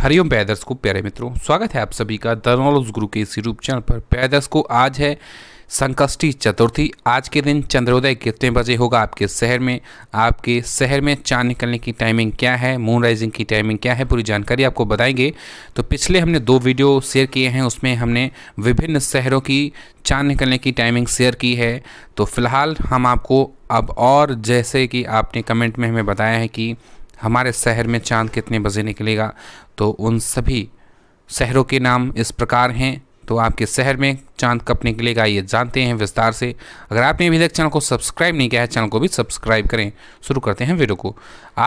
हरिओम पैदर्स को प्यारे मित्रों स्वागत है आप सभी का द नॉलेज गुरु के इस यूट्यूब चैनल पर पैदर्स को आज है संकष्टी चतुर्थी आज के दिन चंद्रोदय कितने बजे होगा आपके शहर में आपके शहर में चाँद निकलने की टाइमिंग क्या है मून राइजिंग की टाइमिंग क्या है पूरी जानकारी आपको बताएंगे तो पिछले हमने दो वीडियो शेयर किए हैं उसमें हमने विभिन्न शहरों की चाँद निकलने की टाइमिंग शेयर की है तो फिलहाल हम आपको अब और जैसे कि आपने कमेंट में हमें बताया है कि हमारे शहर में चांद कितने बजे निकलेगा तो उन सभी शहरों के नाम इस प्रकार हैं तो आपके शहर में चांद कब निकलेगा ये जानते हैं विस्तार से अगर आपने अभी तक चैनल को सब्सक्राइब नहीं किया है चैनल को भी सब्सक्राइब करें शुरू करते हैं वीडियो को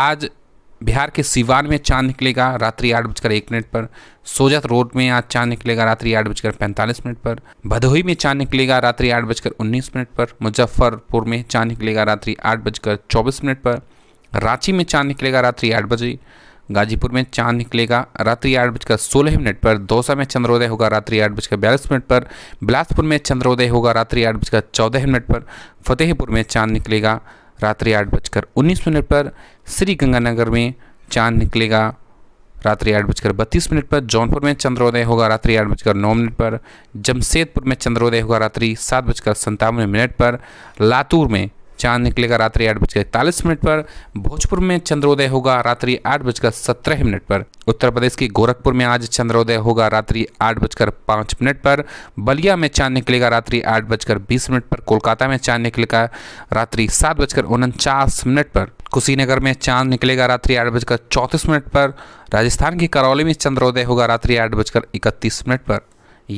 आज बिहार के सिवान में चांद निकलेगा रात्रि आठ बजकर एक मिनट पर सोजत रोड में आज चांद निकलेगा रात्रि आठ बजकर पैंतालीस मिनट पर भदोही में चांद निकलेगा रात्रि आठ बजकर उन्नीस मिनट पर मुजफ्फरपुर में चांद निकलेगा रात्रि आठ बजकर चौबीस मिनट पर रांची में चांद निकलेगा रात्रि आठ बजे गाजीपुर में चांद निकलेगा रात्रि आठ बजकर सोलह मिनट पर दौसा में चंद्रोदय होगा रात्रि आठ बजकर बयालीस मिनट पर बिलासपुर में चंद्रोदय होगा रात्रि आठ बजकर चौदह मिनट पर फतेहपुर में चांद निकलेगा रात्रि आठ बजकर उन्नीस मिनट पर श्री गंगानगर में चांद निकलेगा रात्रि आठ बजकर बत्तीस मिनट पर जौनपुर में चंद्रोदय होगा रात्रि आठ बजकर नौ मिनट पर जमशेदपुर में चंद्रोदय होगा रात्रि सात बजकर सत्तावन मिनट पर लातूर में चांद निकलेगा रात्रि आठ बजकर इकतालीस मिनट पर भोजपुर में चंद्रोदय होगा रात्रि आठ बजकर सत्रह मिनट पर उत्तर प्रदेश की गोरखपुर में आज चंद्रोदय होगा रात्रि आठ बजकर पाँच मिनट पर बलिया में चांद निकलेगा रात्रि आठ बजकर बीस मिनट पर कोलकाता में चांद निकलेगा रात्रि सात बजकर उनचास मिनट पर कुशीनगर में चांद निकलेगा रात्रि आठ बजकर चौंतीस मिनट पर राजस्थान की करौली में चंद्रोदय होगा रात्रि आठ बजकर इकतीस मिनट पर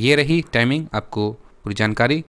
ये रही टाइमिंग आपको पूरी जानकारी